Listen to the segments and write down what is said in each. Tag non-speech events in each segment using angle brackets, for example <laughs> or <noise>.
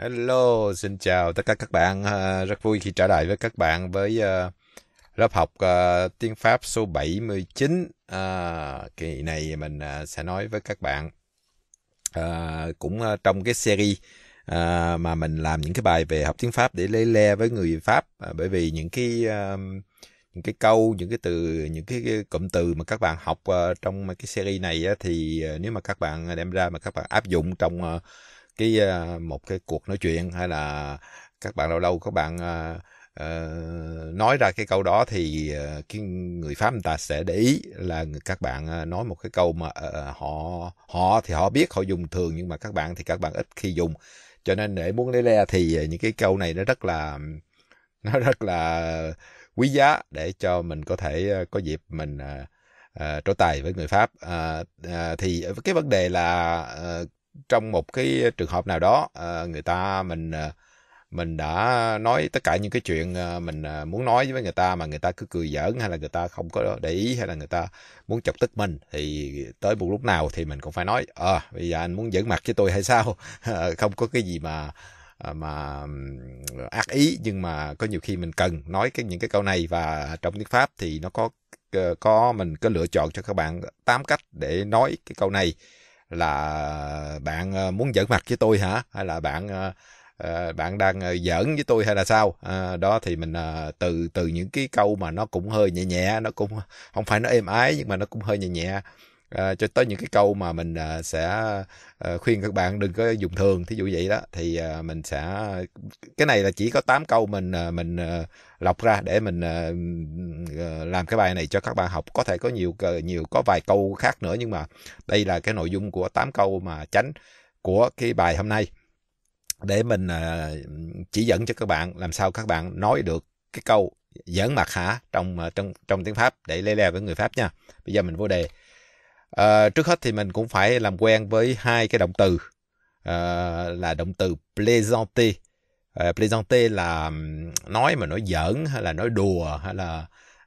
Hello, xin chào tất cả các bạn. À, rất vui khi trở lại với các bạn với à, lớp học à, tiếng Pháp số 79. À, kỳ này mình sẽ nói với các bạn à, cũng trong cái series à, mà mình làm những cái bài về học tiếng Pháp để lấy le với người Pháp à, bởi vì những cái à, những cái câu những cái từ những cái, cái cụm từ mà các bạn học uh, trong cái series này á, thì uh, nếu mà các bạn đem ra mà các bạn áp dụng trong uh, cái ờ, một cái cuộc nói chuyện hay là các bạn lâu lâu các bạn Uh, nói ra cái câu đó thì cái người Pháp người ta sẽ để ý là các bạn nói một cái câu mà uh, họ họ thì họ biết họ dùng thường nhưng mà các bạn thì các bạn ít khi dùng cho nên để muốn lấy le thì những cái câu này nó rất là nó rất là quý giá để cho mình có thể có dịp mình uh, trổ tài với người Pháp uh, uh, thì cái vấn đề là uh, trong một cái trường hợp nào đó ờ, người ta mình ờ, mình đã nói tất cả những cái chuyện ờ, mình muốn nói với người ta mà người ta cứ cười giỡn hay là người ta không có để ý hay là người ta muốn chọc tức mình thì tới một lúc nào thì mình cũng phải nói ờ à, bây giờ anh muốn giỡn mặt với tôi hay sao <laughs> không có cái gì mà mà ác ý nhưng mà có nhiều khi mình cần nói cái những cái câu này và trong tiếng Pháp thì nó có có mình có lựa chọn cho các bạn tám cách để nói cái câu này là bạn ờ, muốn giỡn mặt với tôi hả hay là bạn ờ, ờ, bạn đang giỡn với tôi hay là sao à, đó thì mình từ từ những cái câu mà nó cũng hơi nhẹ nhẹ nó cũng <laughs> không phải nó êm ái nhưng mà nó cũng hơi nhẹ nhẹ cho tới những cái câu mà mình sẽ khuyên các bạn đừng có dùng thường thí dụ vậy đó thì mình sẽ cái này là chỉ có 8 câu mình mình lọc ra để mình ờ, ờ, làm cái bài này cho các bạn học có thể có nhiều ờ, nhiều có vài câu khác nữa nhưng mà đây là cái nội dung của 8 câu mà tránh của cái bài hôm nay để mình chỉ dẫn cho các bạn làm sao các bạn nói được cái câu giỡn mặt hả trong trong trong tiếng Pháp để lê le với người Pháp nha. Bây giờ mình vô đề. À, trước hết thì mình cũng phải làm quen với hai cái động từ à, là động từ plaisanter uh, là nói mà nói giỡn hay là nói đùa hay là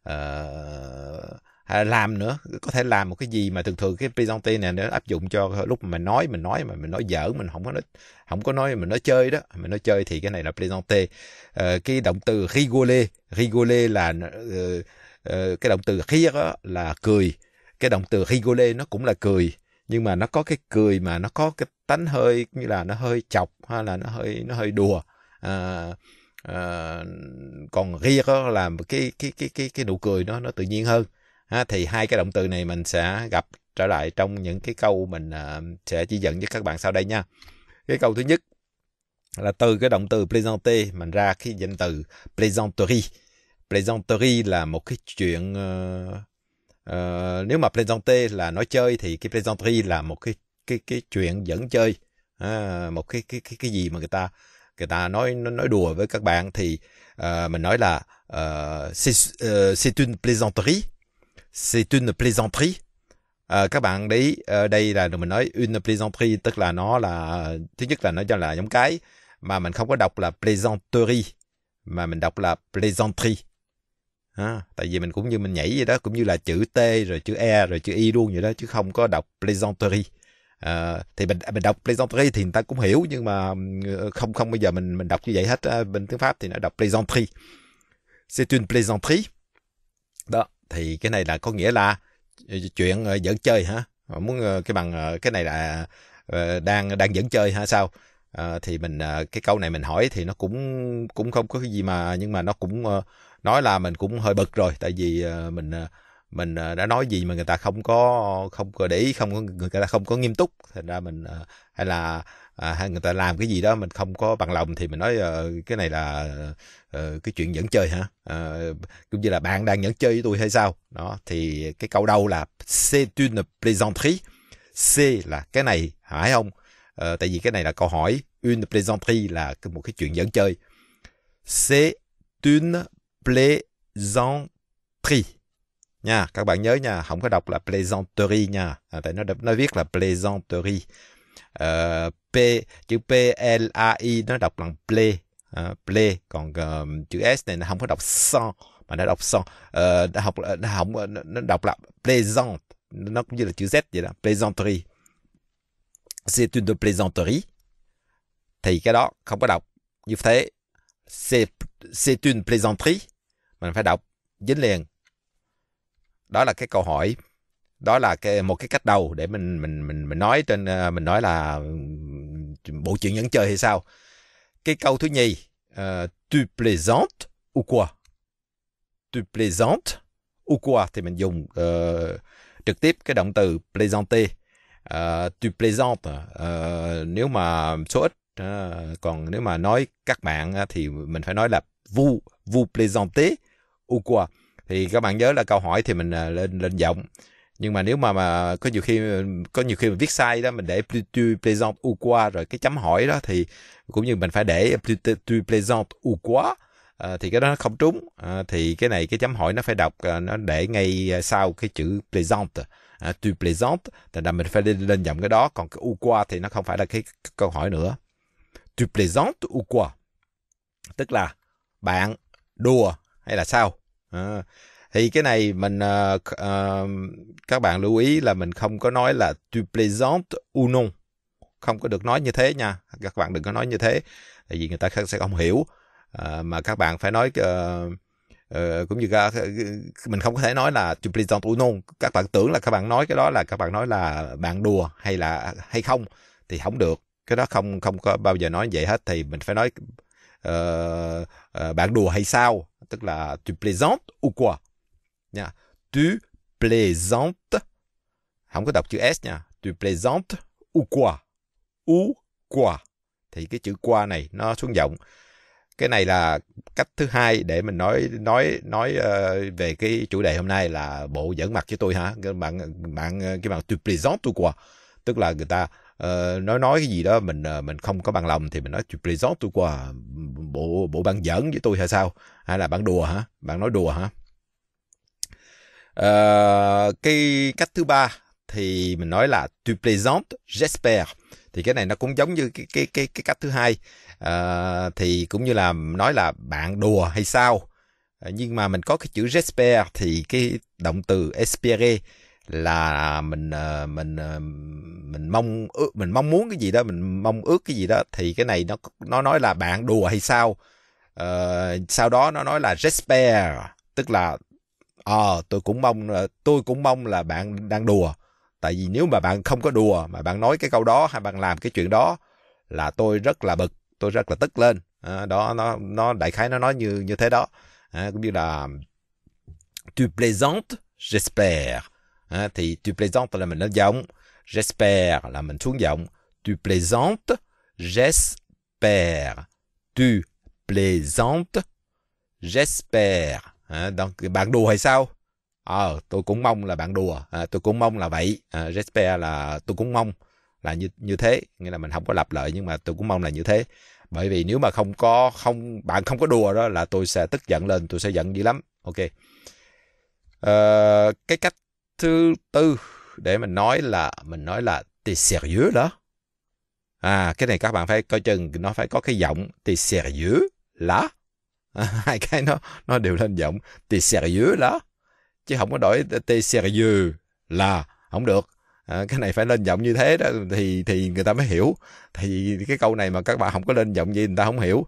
uh, À, làm nữa có thể làm một cái gì mà thường thường cái presente này nó áp dụng cho lúc mà nói mình nói mà mình nói giỡn mình không có nói không có nói mình nói chơi đó mình nói chơi thì cái này là presente ờ, cái động từ rigole rigole là uh, uh, cái động từ khia đó là cười cái động từ rigole nó cũng là cười nhưng mà nó có cái cười mà nó có cái tánh hơi như là nó hơi chọc hay là nó hơi nó hơi đùa à, à, còn ria có làm cái cái cái cái cái nụ cười nó nó tự nhiên hơn ha, thì hai cái động từ này mình sẽ gặp trở lại trong những cái câu mình à, sẽ chỉ dẫn với các bạn sau đây nha cái câu thứ nhất là từ cái động từ plaisanter mình ra cái danh từ plaisanterie plaisanterie là một cái chuyện uh, uh, nếu mà plaisanter là nói chơi thì cái plaisanterie là một cái cái cái chuyện dẫn chơi uh, một cái cái cái cái gì mà người ta người ta nói nói đùa với các bạn thì uh, mình nói là uh, c'est uh, c'est une plaisanterie c'est une plaisanterie À, các bạn đấy ý đây là mình nói une plaisanterie tức là nó là thứ nhất là nó cho là giống cái mà mình không có đọc là plaisanterie mà mình đọc là plaisanterie à, tại vì mình cũng như mình nhảy vậy đó cũng như là chữ t rồi chữ e rồi chữ y luôn vậy đó chứ không có đọc plaisanterie à, thì mình mình đọc plaisanterie thì người ta cũng hiểu nhưng mà ờ, không không bây giờ mình mình đọc như vậy hết ờ, bên tiếng pháp thì nó đọc plaisanterie c'est une plaisanterie đó thì cái này là có nghĩa là chuyện dẫn chơi hả muốn cái bằng cái này là đang đang dẫn chơi hả sao à, thì mình cái câu này mình hỏi thì nó cũng cũng không có cái gì mà nhưng mà nó cũng nói là mình cũng hơi bực rồi tại vì mình mình ờ, đã nói gì mà người ta không có không có để ý không có người ta không có nghiêm túc thành ra mình ờ, hay là à, hay người ta làm cái gì đó mình không có bằng lòng thì mình nói uh, cái này là uh, cái chuyện dẫn chơi hả uh, cũng như là bạn đang dẫn chơi với tôi hay sao đó thì cái câu đầu là c'est une plaisanterie c là cái này phải không uh, tại vì cái này là câu hỏi une plaisanterie là một cái chuyện dẫn chơi c'est une plaisanterie nha các bạn nhớ nha không có đọc là plaisanterie nha à, tại nó nó viết là plaisanterie uh, p chữ p l a i nó đọc bằng play uh, à, play còn uh, chữ s này nó không có đọc son mà nó đọc son uh, ờ, nó học nó không nó đọc là plaisant nó cũng như là chữ z vậy đó plaisanterie c'est une plaisanterie thì cái đó không có đọc như thế c'est c'est une plaisanterie mình phải đọc dính liền đó là cái câu hỏi đó là cái một cái cách đầu để mình mình mình mình nói trên ờ, mình nói là ừ, bộ chuyện nhẫn chơi hay sao cái câu thứ nhì uh, tu plaisante ou quoi tu plaisante ou quoi thì mình dùng uh, trực tiếp cái động từ plaisanter uh, tu plaisante uh, nếu mà số ít uh, còn nếu mà nói các bạn uh, thì mình phải nói là vous vous plaisantez ou quoi thì các bạn nhớ là câu hỏi thì mình à, lên lên giọng nhưng mà nếu mà mà có nhiều khi có nhiều khi mình viết sai đó mình để tu plaisant ou quoi rồi cái chấm hỏi đó thì cũng như mình phải để tu plaisant ou quoi À, thì cái đó nó không trúng à, thì cái này cái chấm hỏi nó phải đọc à, nó để ngay à, sau cái chữ plaisant à, tu plaisant thành ra mình phải lên, lên giọng cái đó còn cái ou quoi thì nó không phải là cái, cái câu hỏi nữa tu plaisant ou quoi tức là bạn đùa hay là sao À, thì cái này mình uh, uh, các bạn lưu ý là mình không có nói là tu plaisantes ou non không có được nói như thế nha các bạn đừng có nói như thế tại vì người ta sẽ không hiểu uh, mà các bạn phải nói uh, uh, cũng như uh, mình không có thể nói là tu plaisantes ou non các bạn tưởng là các bạn nói cái đó là các bạn nói là bạn đùa hay là hay không thì không được cái đó không không có bao giờ nói vậy hết thì mình phải nói Ờ, ờ, bạn đùa hay sao tức là tu plaisante, ou quoi nha tu plaisante, không có đọc chữ s nha tu plaisante, ou quoi ou quoi thì cái chữ qua này nó xuống giọng cái này là cách thứ hai để mình nói nói nói ờ, về cái chủ đề hôm nay là bộ dẫn mặt với tôi hả bạn bạn cái bạn tu plaisante tôi qua tức là người ta uh, nói nói cái gì đó mình uh, mình không có bằng lòng thì mình nói tu plaisante tôi qua bộ bộ bạn giỡn với tôi hay sao hay là bạn đùa hả bạn nói đùa hả à, cái cách thứ ba thì mình nói là tu plaisantes j'espère thì cái này nó cũng giống như cái cái cái cái cách thứ hai à, thì cũng như là nói là bạn đùa hay sao à, nhưng mà mình có cái chữ j'espère thì cái động từ espérer là mình ờ, mình ờ, mình mong ước mình mong muốn cái gì đó mình mong ước cái gì đó thì cái này nó nó nói là bạn đùa hay sao ờ, sau đó nó nói là Jasper tức là ờ à, tôi cũng mong ờ, tôi cũng mong là bạn đang đùa tại vì nếu mà bạn không có đùa mà bạn nói cái câu đó hay bạn làm cái chuyện đó là tôi rất là bực tôi rất là tức lên à, đó nó nó đại khái nó nói như như thế đó à, cũng như là tu plaisantes j'espère À, thì tu plaisantes là mình nói giọng. J'espère là mình xuống giọng. Tu plaisantes. J'espère. Tu plaisantes. J'espère. À, bạn đùa hay sao? à, tôi cũng mong là bạn đùa. À, tôi cũng mong là vậy. À, j'espère là tôi cũng mong là như như thế nghĩa là mình không có lặp lại nhưng mà tôi cũng mong là như thế bởi vì nếu mà không có không bạn không có đùa đó là tôi sẽ tức giận lên tôi sẽ giận dữ lắm ok ờ, cái cách thứ tư để mình nói là mình nói là t'es sérieux là à cái này các bạn phải coi chừng nó phải có cái giọng t'es sérieux là à, <laughs> hai cái nó nó đều lên giọng t'es sérieux là chứ không có đổi t'es sérieux là không được à, cái này phải lên giọng như thế đó thì thì người ta mới hiểu thì cái câu này mà các bạn không có lên giọng gì người ta không hiểu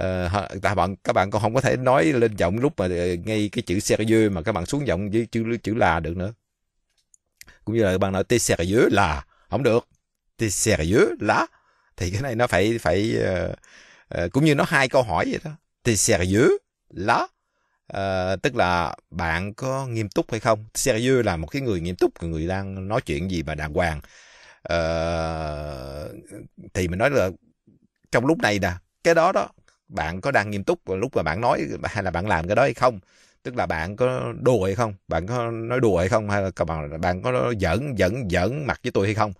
à, bạn các bạn cũng không có thể nói lên giọng lúc mà ờ, ngay cái chữ serieux mà các bạn xuống giọng với chữ chữ là được nữa cũng như là bạn nói tê serieux là không được tê serieux là thì cái này nó phải phải uh, cũng như nó hai câu hỏi vậy đó tê serieux là uh, tức là bạn có nghiêm túc hay không serieux là một cái người nghiêm túc người đang nói chuyện gì mà đàng hoàng uh, thì mình nói là trong lúc này nè cái đó đó bạn có đang nghiêm túc lúc mà bạn nói <laughs> hay là bạn làm cái đó hay không tức là bạn có đùa hay không bạn có nói đùa hay không hay là bạn có giỡn giỡn giỡn mặt với tôi hay không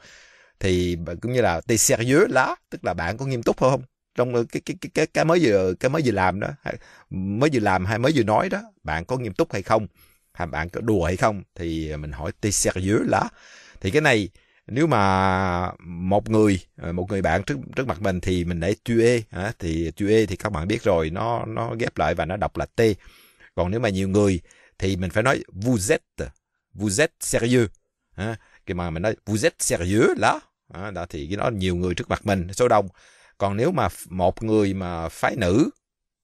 thì cũng như là t'es sérieux lá tức là bạn có nghiêm túc không trong cái cái cái cái, cái mới vừa cái mới vừa làm đó mới vừa làm hay mới vừa nói đó bạn có nghiêm túc hay không hay bạn có đùa hay không thì mình hỏi t'es sérieux lá thì cái này nếu mà một người ờ, một người bạn trước trước mặt mình thì mình để tue à, thì tue thì các bạn biết rồi nó nó ghép lại và nó đọc là t còn nếu mà nhiều người thì mình phải nói vous êtes vous êtes sérieux cái mà mình nói vous êtes sérieux là à, đó thì cái đó nhiều người trước mặt mình số đông còn nếu mà một người mà phái nữ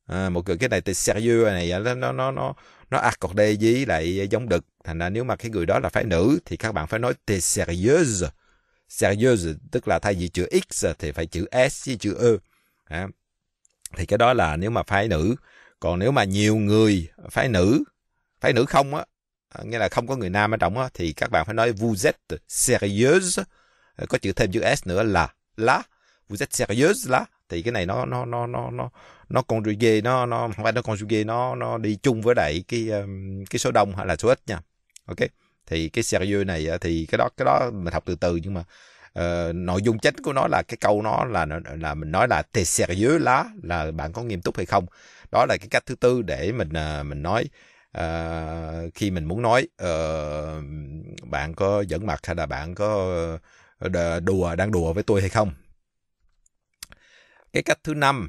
à, một cái này thì serious này à, nó nó nó nó accordé với lại giống đực thành ra nếu mà cái người đó là phái nữ thì các bạn phải nói te sérieuse sérieuse tức là thay vì chữ x thì phải chữ s với chữ e à, thì cái đó là nếu mà phái nữ còn nếu mà nhiều người phái nữ phái nữ không á à, nghĩa là không có người nam ở trong á thì các bạn phải nói vous êtes sérieuse có chữ thêm chữ s nữa là là vous êtes sérieuse là thì cái này nó nó nó nó nó nó còn ghê nó nó không phải nó còn ghê nó nó đi chung với lại cái um, cái số đông hay là số ít nha ok thì cái serio này ờ, thì cái đó cái đó mình học từ từ nhưng mà uh, nội dung chính của nó là cái câu nó là là mình nói là te serio lá là bạn có nghiêm túc hay không đó là cái cách thứ tư để mình uh, mình nói uh, khi mình muốn nói uh, bạn có dẫn mặt hay là bạn có đùa đang đùa với tôi hay không cái cách thứ năm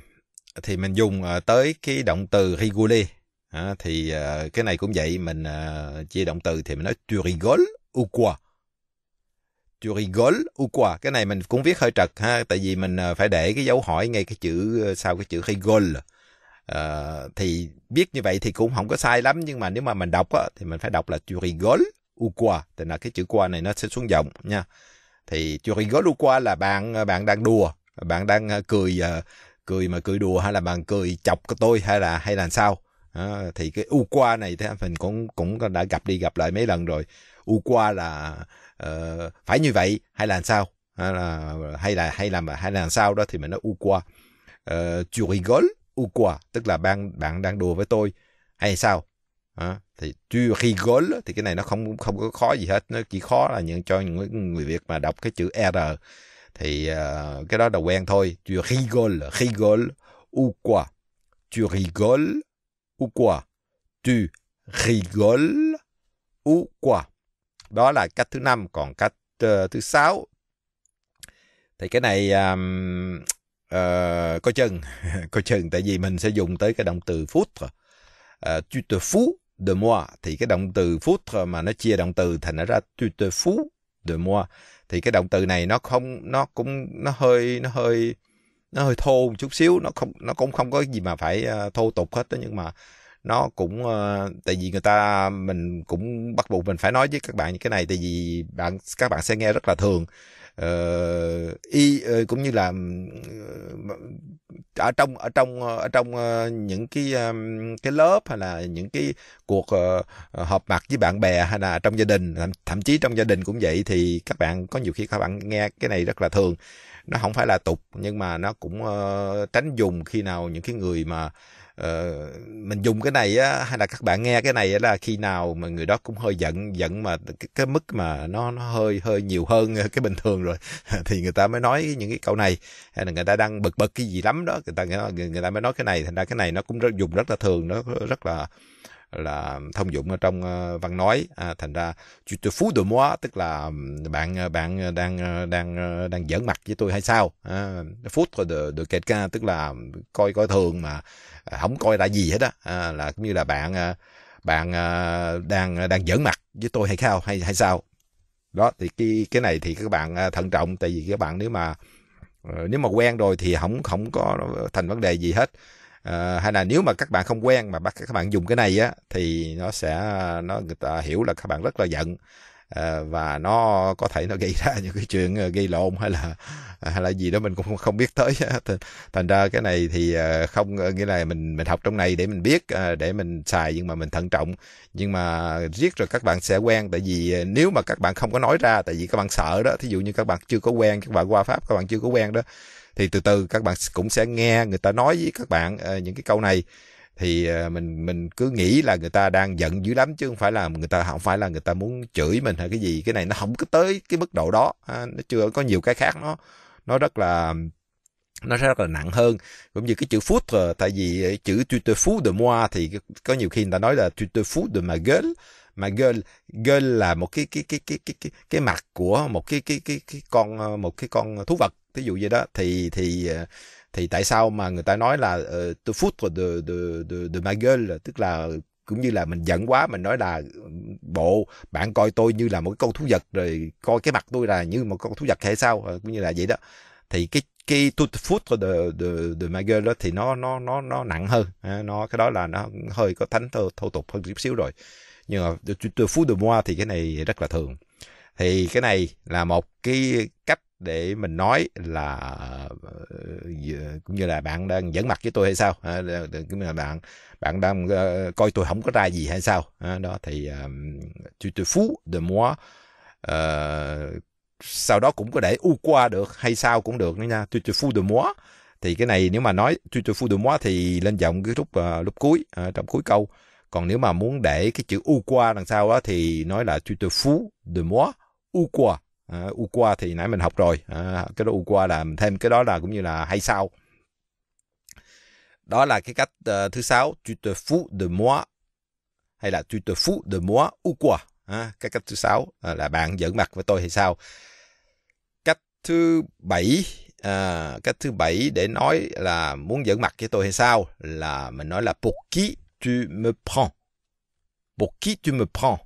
thì mình dùng ờ, tới cái động từ rigoler à, thì ờ, cái này cũng vậy mình ờ, chia động từ thì mình nói tu rigoles ou quoi tu rigoles ou quoi cái này mình cũng viết hơi trật ha tại vì mình phải để cái dấu hỏi ngay cái chữ sau cái chữ rigole uh, thì biết như vậy thì cũng không có sai lắm nhưng mà nếu mà mình đọc á, thì mình phải đọc là tu rigoles ou quoi thì là cái chữ qua này nó sẽ xuống giọng nha thì tu rigoles ou quoi là bạn bạn đang đùa bạn đang ờ, cười ờ, cười mà cười đùa hay là bạn cười chọc của tôi hay là hay là sao à, thì cái u qua này thì mình cũng cũng đã gặp đi gặp lại mấy lần rồi u qua là uh, phải như vậy hay là sao à, là, hay là hay là hay là sao đó thì mình nói u qua uh, tu rigoles ou quoi tức là bạn bạn đang đùa với tôi hay sao à, thì tu rigoles thì cái này nó không không có khó gì hết nó chỉ khó là những cho những người Việt mà đọc cái chữ r thì uh, cái đó là quen thôi tu rigoles rigole ou quoi tu rigoles ou quoi tu rigoles ou quoi đó là cách thứ năm còn cách uh, thứ sáu thì cái này um, uh, có chừng <laughs> coi chừng tại vì mình sẽ dùng tới cái động từ foutre uh, tu te fous de moi thì cái động từ foutre mà nó chia động từ thành nó ra tu te fous de moi thì cái động từ này nó không nó cũng nó hơi nó hơi nó hơi thô một chút xíu nó không nó cũng không có gì mà phải ờ, thô tục hết đó nhưng mà nó cũng ờ, tại vì người ta mình cũng bắt buộc mình phải nói với các bạn cái này tại vì bạn các bạn sẽ nghe rất là thường uh, y uh, cũng như là uh, ở trong ở trong ở trong uh, những cái um, cái lớp hay là những cái cuộc uh, họp mặt với bạn bè hay là trong gia đình thậm, thậm chí trong gia đình cũng vậy thì các bạn có nhiều khi các bạn nghe cái này rất là thường nó không phải là tục nhưng mà nó cũng uh, tránh dùng khi nào những cái người mà Ờ, mình dùng cái này á, hay là các bạn nghe cái này á, là khi nào mà người đó cũng hơi giận giận mà cái, cái mức mà nó nó hơi hơi nhiều hơn <laughs> cái bình thường rồi <laughs> thì người ta mới nói những cái câu này hay là người ta đang bực bực cái gì lắm đó người ta người, người ta mới nói cái này thành ra cái này nó cũng rất, dùng rất là thường nó rất là là thông dụng ở trong ờ, văn nói à, thành ra tu te fous de moi tức là bạn ờ, bạn ờ, đang đang đang giỡn mặt với tôi hay sao à, fous de de quelqu'un tức là coi coi thường mà không à, coi ra gì hết đó à, là cũng như là bạn bạn đang đang giỡn mặt với tôi hay sao hay hay sao đó thì cái cái này thì các bạn thận trọng tại vì các bạn nếu mà nếu mà quen rồi thì không không có thành vấn đề gì hết Ờ, hay là nếu mà các bạn không quen mà bắt các bạn dùng cái này á thì nó sẽ nó người ta hiểu là các bạn rất là giận Ờ, và nó có thể nó gây ra <laughs> những cái chuyện ờ, gây lộn hay là ờ, hay là gì đó mình cũng không biết tới <laughs> thành ra cái này thì không nghĩa là mình mình học trong này để mình biết để mình xài nhưng mà mình thận trọng nhưng mà riết rồi các bạn sẽ quen tại vì nếu mà các bạn không có nói ra tại vì các bạn sợ đó thí dụ như các bạn chưa có quen các bạn qua pháp các bạn chưa có quen đó thì từ từ các bạn cũng sẽ nghe người ta nói với các bạn những cái câu này thì ờ, mình mình cứ nghĩ là người ta đang giận dữ lắm chứ không phải là người ta không phải là người ta muốn chửi mình hay cái gì cái này nó không có tới cái mức độ đó à, nó chưa có nhiều cái khác nó nó rất là nó rất là nặng hơn cũng như cái chữ food ờ, tại vì chữ twitter te fous de moi thì có nhiều khi người ta nói là twitter te fous de ma gueule mà girl girl là một cái cái cái cái cái cái, cái mặt của một cái cái cái cái con ờ, một cái con thú vật thí dụ vậy đó thì thì thì tại sao mà người ta nói là uh, tôi foutre de, de, de, de ma gueule tức là cũng như là mình giận quá mình nói là bộ bạn coi tôi như là một cái con thú vật rồi coi cái mặt tôi là như một con thú vật hay sao ờ, cũng như là vậy đó thì cái cái tout foutre de, de, de ma gueule đó thì nó nó nó nó nặng hơn nó cái đó là nó hơi có thánh thô, thô tục hơn chút xíu rồi nhưng mà tôi foutre de moi thì cái này rất là thường thì cái này là một cái cách để mình nói là ờ, ờ, cũng như là bạn đang dẫn mặt với tôi hay sao à, ờ, cũng như là bạn bạn đang coi tôi không có ra gì hay sao à, đó thì tu te fous de moi sau đó cũng có để u qua được hay sao cũng được nữa nha tu te fous de moi thì cái này nếu mà nói tu te fous de moi thì lên giọng cái lúc lúc cuối trong cuối câu còn nếu mà muốn để cái chữ u qua đằng sau đó thì nói là tu te fous de moi u qua à, ờ, u qua thì nãy mình học rồi ờ, cái đó u qua là mình thêm cái đó là cũng như là hay sao đó là cái cách ờ, thứ sáu tu te fous de moi hay là tu te fous de moi ou quoi cái cách thứ sáu là bạn giỡn mặt với tôi hay sao cách thứ bảy à, cách thứ bảy để nói là muốn giỡn mặt với tôi hay sao là mình nói là pour qui tu me prends pour qui tu me prends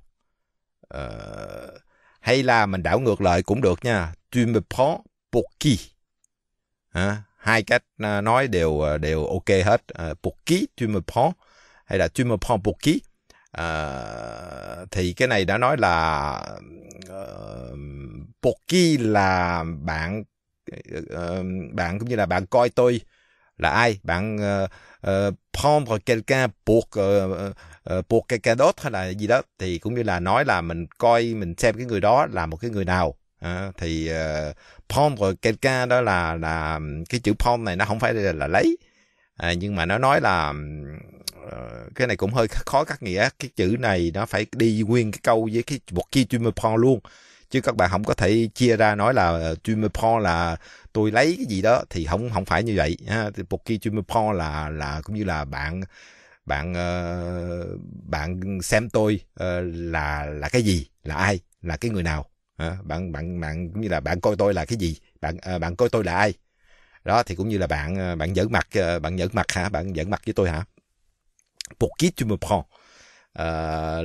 uh, hay là mình đảo ngược lại cũng được nha. Tu me prends pour qui? À, hai cách à, nói đều à, đều ok hết. À, pour qui tu me prends? Hay là tu me prends pour qui? À, thì cái này đã nói là uh, pour qui là bạn uh, bạn cũng như là bạn coi tôi là ai bạn uh, uh, prendre quelqu'un pour uh, uh, pour quelqu'un d'autre hay là gì đó thì cũng như là nói là mình coi mình xem cái người đó là một cái người nào à, thì uh, prendre quelqu'un đó là là cái chữ prendre này nó không phải là, là lấy à, nhưng mà nó nói là uh, cái này cũng hơi khó cắt nghĩa cái chữ này nó phải đi nguyên cái câu với cái một kia chuyên môn luôn chứ các bạn không có thể chia ra nói là ờ, tu me prends là tôi lấy cái gì đó thì không không phải như vậy ha thì poki tu me prends là là cũng như là bạn bạn uh, bạn xem tôi uh, là là cái gì là ai là cái người nào ha? bạn bạn bạn cũng như là bạn coi tôi là cái gì bạn uh, bạn coi tôi là ai đó thì cũng như là bạn bạn giỡn mặt bạn giỡn mặt hả bạn giỡn mặt với tôi hả pour qui tu me prends à,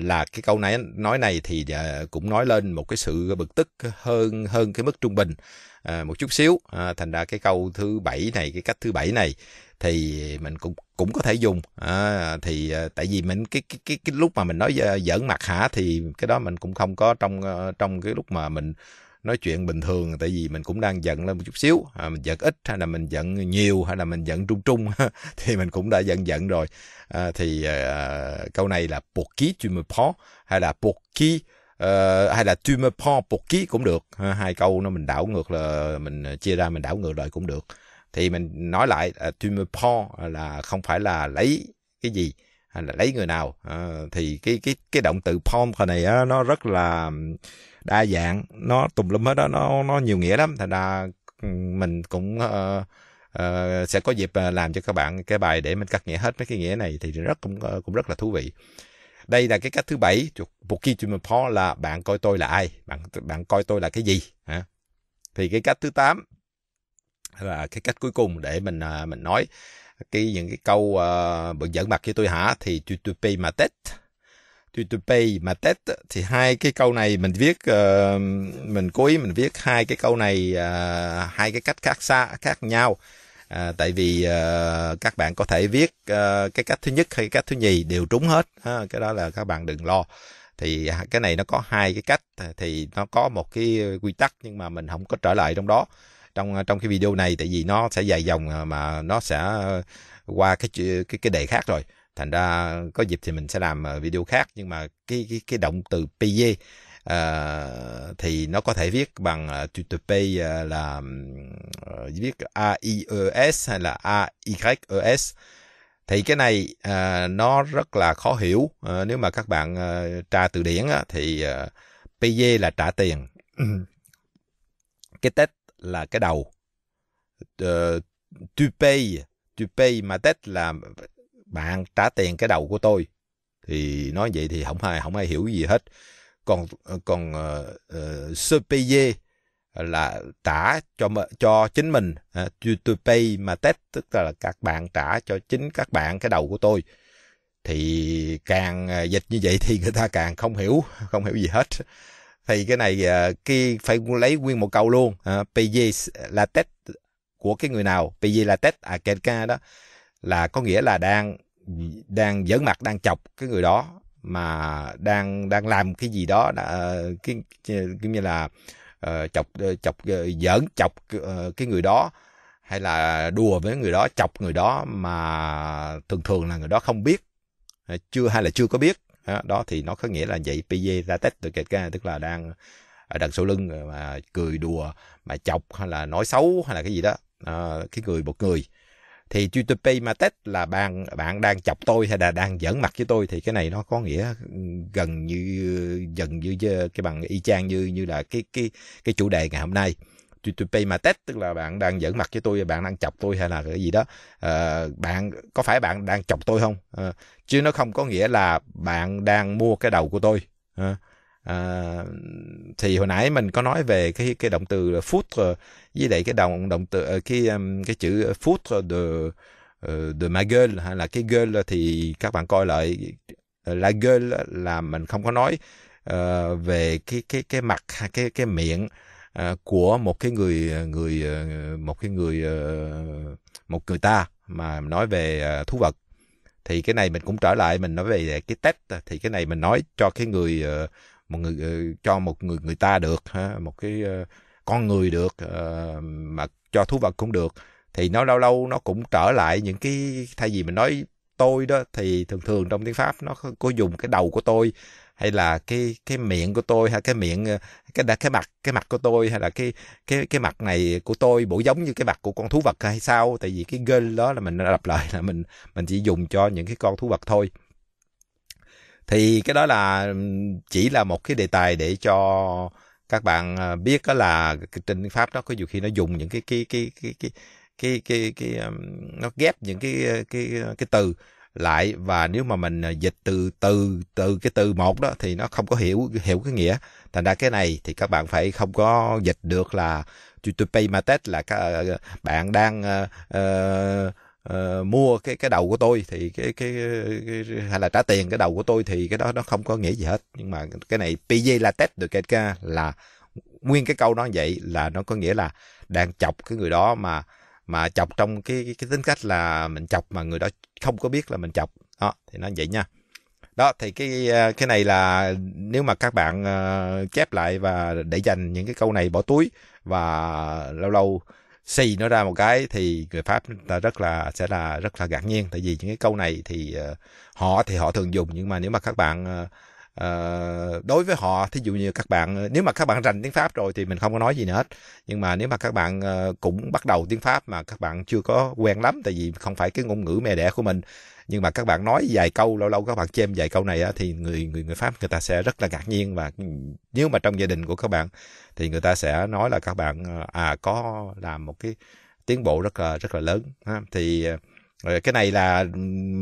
là cái câu này nói này thì ờ, cũng nói lên một cái sự bực tức hơn hơn cái mức trung bình à, một chút xíu à, thành ra cái câu thứ bảy này cái cách thứ bảy này thì mình cũng cũng có thể dùng à, thì tại vì mình cái cái cái, cái lúc mà mình nói giỡn mặt hả thì cái đó mình cũng không có trong trong cái lúc mà mình nói chuyện bình thường tại vì mình cũng đang giận lên một chút xíu à, mình giận ít hay là mình giận nhiều hay là mình giận trung trung <laughs> thì mình cũng đã giận giận rồi à, thì à, câu này là pourquoi tu me prends hay là pourquoi Uh, ờ, hay là tu me prends pour qui cũng được ha, à, hai câu nó mình đảo ngược là mình chia ra mình đảo ngược lại cũng được thì mình nói lại uh, tu me prends là không phải là lấy cái gì hay là lấy người nào à, thì cái cái cái động từ pom này á, nó rất là đa dạng nó tùm lum hết đó nó nó nhiều nghĩa lắm thành ra mình cũng uh, uh, sẽ có dịp làm cho các bạn cái bài để mình cắt nghĩa hết mấy cái nghĩa này thì rất cũng cũng rất là thú vị đây là cái cách thứ bảy khi buki po là bạn coi tôi là ai bạn bạn coi tôi là cái gì hả thì cái cách thứ tám là cái cách cuối cùng để mình mình nói cái những cái câu uh, bận dẫn mặt với tôi hả thì tu tu pay mà tết tu tu pay mà tết thì hai cái câu này mình viết uh, mình cố ý mình viết hai cái câu này uh, hai cái cách khác xa khác nhau à, tại vì uh, các bạn có thể viết uh, cái cách thứ nhất hay cách thứ nhì đều trúng hết ha, cái đó là các bạn đừng lo thì cái này nó có hai cái cách thì nó có một cái quy tắc nhưng mà mình không có trở lại trong đó trong trong cái video này tại vì nó sẽ dài dòng à, mà nó sẽ à, qua cái cái cái đề khác rồi thành ra có dịp thì mình sẽ làm à, video khác nhưng mà cái cái cái động từ PG uh, thì nó có thể viết bằng uh, tu pay là uh, viết A I E S hay là A Y E S thì cái này uh, nó rất là khó hiểu uh, nếu mà các bạn uh, tra từ điển á, thì uh, PG là trả tiền <clears throat> cái tết là cái đầu. Uh, tu pay, tu pay ma tết là bạn trả tiền cái đầu của tôi. Thì nói vậy thì không ai không ai hiểu gì hết. Còn còn uh, ờ, ờ, se payer là trả cho cho chính mình uh, tu, tu pay ma tết tức là các bạn trả cho chính các bạn cái đầu của tôi thì càng à, dịch như vậy thì người ta càng không hiểu không hiểu gì hết thì cái này ờ, khi phải lấy nguyên một câu luôn à, ờ, PG là test của cái người nào PG là test à Kenka đó là có nghĩa là đang đang giỡn mặt đang chọc cái người đó mà đang đang làm cái gì đó đã, ờ, cái như là uh, chọc chọc giỡn chọc uh, cái người đó hay là đùa với người đó chọc người đó mà thường thường là người đó không biết chưa hay là chưa có biết đó, thì nó có nghĩa là vậy PJ ra test được ra tức là đang ở đằng sau lưng mà cười đùa mà chọc hay là nói xấu hay là cái gì đó à, cái người một người thì P mà test là bạn bạn đang chọc tôi hay là đang giỡn mặt với tôi thì cái này nó có nghĩa gần như gần như cái bằng y chang như như là cái cái cái chủ đề ngày hôm nay to, to pay my test tức là bạn đang giỡn mặt với tôi bạn đang chọc tôi hay là cái gì đó uh, bạn có phải bạn đang chọc tôi không uh, chứ nó không có nghĩa là bạn đang mua cái đầu của tôi uh, uh, thì hồi nãy mình có nói về cái cái động từ foot với lại cái động động từ cái cái chữ foot de de ma gueule hay là cái gueule thì các bạn coi lại la gueule là mình không có nói uh, về cái cái cái mặt cái cái miệng À, của một cái người à, người à, một cái người một người ta mà nói về thú vật thì cái này mình cũng trở lại mình nói về cái test thì cái này mình nói cho cái người một người cho một người người ta được một cái con người được mà cho thú vật cũng được thì nó lâu lâu nó cũng trở lại những cái thay vì mình nói tôi đó thì thường thường trong tiếng pháp nó có dùng cái đầu của tôi hay là cái cái miệng của tôi hay cái miệng ờ, cái cái mặt cái mặt của tôi hay là cái cái cái mặt này của tôi bộ giống như cái mặt của con thú vật hay sao tại vì cái girl đó là mình đã lặp lại là mình mình chỉ dùng cho những cái con thú vật thôi thì cái đó là chỉ là một cái đề tài để cho các bạn ờ, biết đó là trên pháp đó có nhiều khi nó dùng những cái cái cái cái cái cái cái, cái, cái nó ghép những cái ờ, cái cái từ lại và nếu mà mình à, dịch từ từ từ cái từ một đó thì nó không có hiểu hiểu cái nghĩa thành ra cái này thì các bạn phải không có dịch được là pay my test là các à, bạn đang uh, uh, mua cái cái đầu của tôi thì cái, cái, cái, hay là trả tiền cái đầu của tôi thì cái đó nó không có nghĩa gì hết nhưng mà cái này PJ là test được cái là nguyên cái câu nó vậy là nó có nghĩa là đang chọc cái người đó mà mà chọc trong cái, cái, cái tính cách là mình chọc mà người đó không có biết là mình chọc đó thì nó vậy nha đó thì cái à, cái này là nếu mà các bạn uh, chép lại và để dành những cái câu này bỏ túi và lâu lâu xì nó ra một cái thì người pháp ta rất là sẽ là rất là ngạc nhiên tại vì những cái câu này thì uh, họ thì họ thường dùng nhưng mà nếu mà các bạn uh, Ờ, đối với họ thí dụ như các bạn ờ, nếu mà các bạn rành tiếng pháp rồi thì mình không có nói gì nữa hết nhưng mà nếu mà các bạn ờ, cũng bắt đầu tiếng pháp mà các bạn chưa có quen lắm tại vì không phải cái ngôn ngữ mẹ đẻ của mình nhưng mà các bạn nói vài câu lâu lâu các bạn chêm vài câu này á, thì người người người pháp người ta sẽ rất là ngạc nhiên và nếu mà trong gia đình của các bạn thì người ta sẽ nói là các bạn à có làm một cái tiến bộ rất là rất là lớn ha. thì cái này là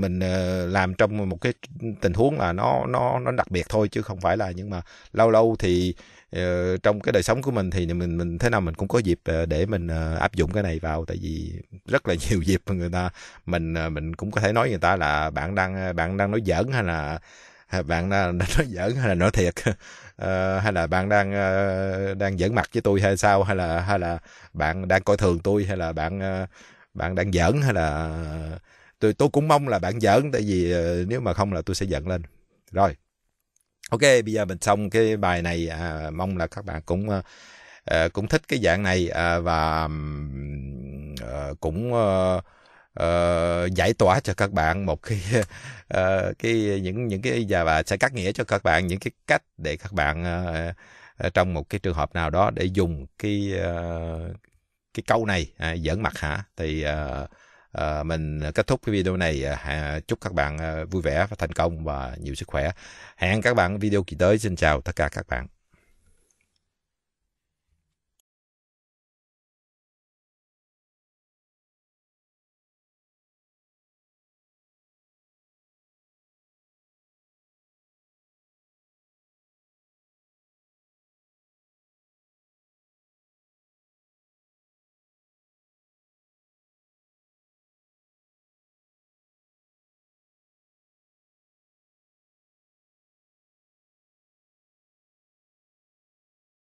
mình ờ, làm trong một cái tình huống là nó nó nó đặc biệt thôi chứ không phải là nhưng mà lâu lâu thì ờ, trong cái đời sống của mình thì mình mình thế nào mình cũng có dịp ờ, để mình áp dụng cái này vào tại vì rất là <laughs> nhiều dịp mà người ta mình mình cũng có thể nói người ta là bạn đang bạn đang nói giỡn hay là bạn đang <laughs> nói giỡn hay là nói thiệt <laughs> hay là bạn đang đang giỡn mặt với tôi hay sao hay là hay là bạn đang coi thường tôi hay là bạn bạn đang giỡn hay là tôi tôi cũng mong là bạn giỡn tại vì ờ, nếu mà không là tôi sẽ giận lên rồi ok bây giờ mình xong cái bài này à, mong là các bạn cũng à, cũng thích cái dạng này à, và à, cũng à, Uh, giải tỏa cho các bạn một cái uh, <laughs> cái những những cái và và sẽ cắt nghĩa cho các bạn những cái cách để các bạn uh, trong một cái trường hợp nào đó để dùng cái uh, cái câu này à, giỡn mặt hả thì à, à, mình kết thúc cái video này à, chúc các bạn à, vui vẻ và thành công và nhiều sức khỏe hẹn các bạn video kỳ tới xin chào tất cả các bạn